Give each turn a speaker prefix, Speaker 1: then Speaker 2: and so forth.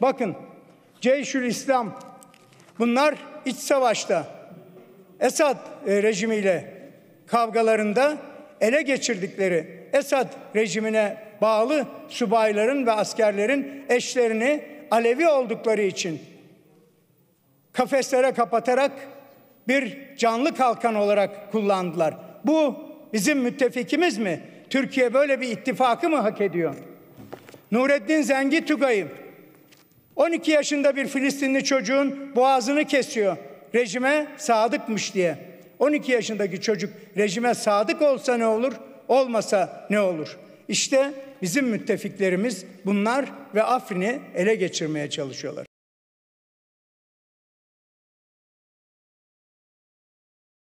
Speaker 1: Bakın Ceyşül İslam bunlar iç savaşta Esad e, rejimiyle kavgalarında ele geçirdikleri Esad rejimine bağlı subayların ve askerlerin eşlerini Alevi oldukları için kafeslere kapatarak bir canlı kalkan olarak kullandılar. Bu bizim müttefikimiz mi? Türkiye böyle bir ittifakı mı hak ediyor? Nureddin Zengi Tugay'ı 12 yaşında bir Filistinli çocuğun boğazını kesiyor rejime sadıkmış diye. 12 yaşındaki çocuk rejime sadık olsa ne olur, olmasa ne olur? İşte bizim müttefiklerimiz bunlar ve Afrin'i ele
Speaker 2: geçirmeye çalışıyorlar.